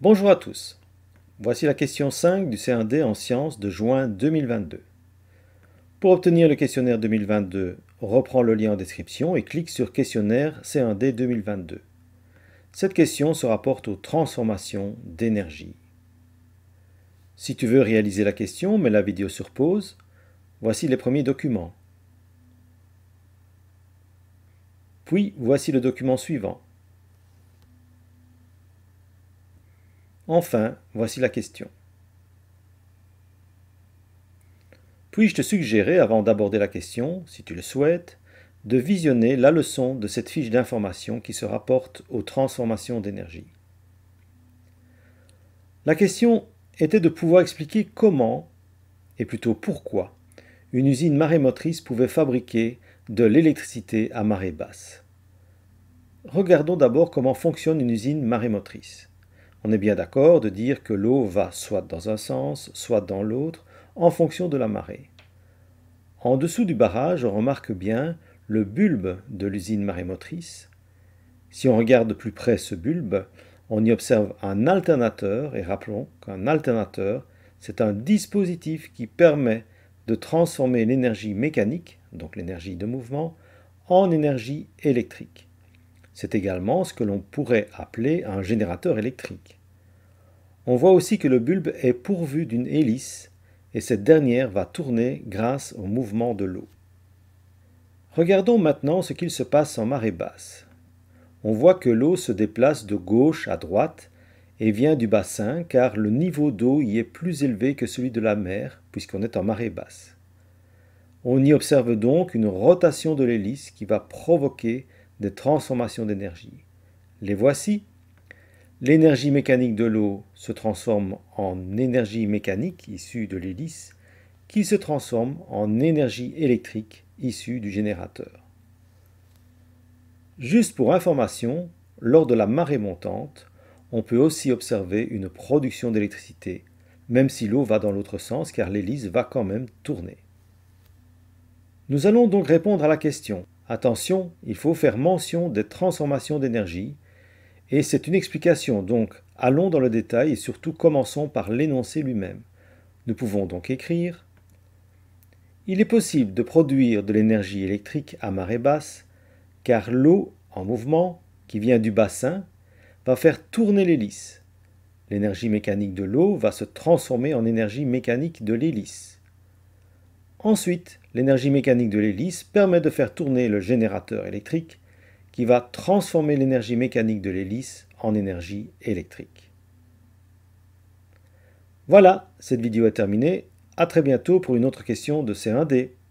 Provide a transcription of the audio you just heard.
Bonjour à tous. Voici la question 5 du C1D en sciences de juin 2022. Pour obtenir le questionnaire 2022, reprends le lien en description et clique sur Questionnaire C1D 2022. Cette question se rapporte aux transformations d'énergie. Si tu veux réaliser la question, mets la vidéo sur pause. Voici les premiers documents. Puis voici le document suivant. Enfin, voici la question. Puis-je te suggérer, avant d'aborder la question, si tu le souhaites, de visionner la leçon de cette fiche d'information qui se rapporte aux transformations d'énergie La question était de pouvoir expliquer comment, et plutôt pourquoi, une usine marémotrice pouvait fabriquer de l'électricité à marée basse. Regardons d'abord comment fonctionne une usine marémotrice. On est bien d'accord de dire que l'eau va soit dans un sens, soit dans l'autre, en fonction de la marée. En dessous du barrage, on remarque bien le bulbe de l'usine marémotrice. Si on regarde de plus près ce bulbe, on y observe un alternateur, et rappelons qu'un alternateur, c'est un dispositif qui permet de transformer l'énergie mécanique, donc l'énergie de mouvement, en énergie électrique. C'est également ce que l'on pourrait appeler un générateur électrique. On voit aussi que le bulbe est pourvu d'une hélice et cette dernière va tourner grâce au mouvement de l'eau. Regardons maintenant ce qu'il se passe en marée basse. On voit que l'eau se déplace de gauche à droite et vient du bassin car le niveau d'eau y est plus élevé que celui de la mer puisqu'on est en marée basse. On y observe donc une rotation de l'hélice qui va provoquer des transformations d'énergie. Les voici. L'énergie mécanique de l'eau se transforme en énergie mécanique issue de l'hélice, qui se transforme en énergie électrique issue du générateur. Juste pour information, lors de la marée montante, on peut aussi observer une production d'électricité, même si l'eau va dans l'autre sens car l'hélice va quand même tourner. Nous allons donc répondre à la question Attention, il faut faire mention des transformations d'énergie, et c'est une explication, donc allons dans le détail et surtout commençons par l'énoncer lui-même. Nous pouvons donc écrire Il est possible de produire de l'énergie électrique à marée basse, car l'eau en mouvement, qui vient du bassin, va faire tourner l'hélice. L'énergie mécanique de l'eau va se transformer en énergie mécanique de l'hélice. Ensuite, l'énergie mécanique de l'hélice permet de faire tourner le générateur électrique qui va transformer l'énergie mécanique de l'hélice en énergie électrique. Voilà, cette vidéo est terminée. A très bientôt pour une autre question de C1D.